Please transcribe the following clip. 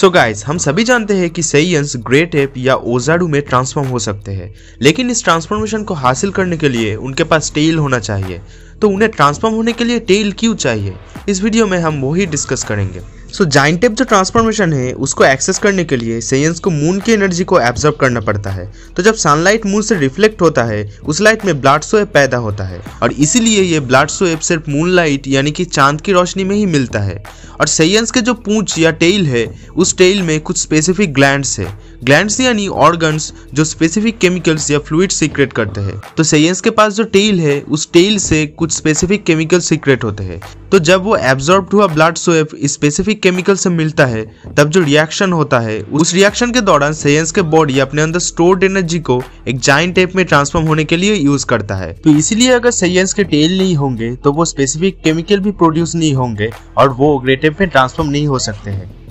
सो so guys हम सभी जानते हैं कि सेयंस ग्रेट एप या ओजाडू में ट्रांसफॉर्म हो सकते हैं लेकिन इस ट्रांसफॉर्मेशन को हासिल करने के लिए उनके पास टेल होना चाहिए तो उन्हें ट्रांसफॉर्म होने के लिए टेल क्यों चाहिए इस वीडियो में हम वही डिस्कस करेंगे सो जाइन टेप जो ट्रांसफॉर्मेशन है उसको एक्सेस करने के लिए सेयंस को मून की एनर्जी को एब्जॉर्ब करना पड़ता है तो जब सनलाइट मून से रिफ्लेक्ट होता है उस लाइट में ब्लाड सोएब पैदा होता है और इसीलिए ये ब्लाड सोएब सिर्फ मून लाइट यानी कि चांद की रोशनी में ही मिलता है और सेयंस के जो पूंछ या टेल है उस टेल में कुछ स्पेसिफिक ग्लैंड है ग्लैंड्स यानी ऑर्गन्स जो स्पेसिफिक केमिकल्स या फ्लूड सीक्रेट करते हैं तो सेयस के पास जो टेल है उस टेल से कुछ स्पेसिफिक केमिकल सीक्रेट होते हैं तो जब वो एब्जॉर्ब हुआ ब्लड सोएप स्पेसिफिक केमिकल से मिलता है तब जो रिएक्शन होता है उस रिएक्शन के दौरान सेयस के बॉडी अपने अंदर स्टोर्ड एनर्जी को एक जाइन टेप में ट्रांसफॉर्म होने के लिए यूज करता है तो इसीलिए अगर सेयस के टेल नहीं होंगे तो वो स्पेसिफिक केमिकल भी प्रोड्यूस नहीं होंगे और वो ग्रेटेप में ट्रांसफॉर्म नहीं हो सकते हैं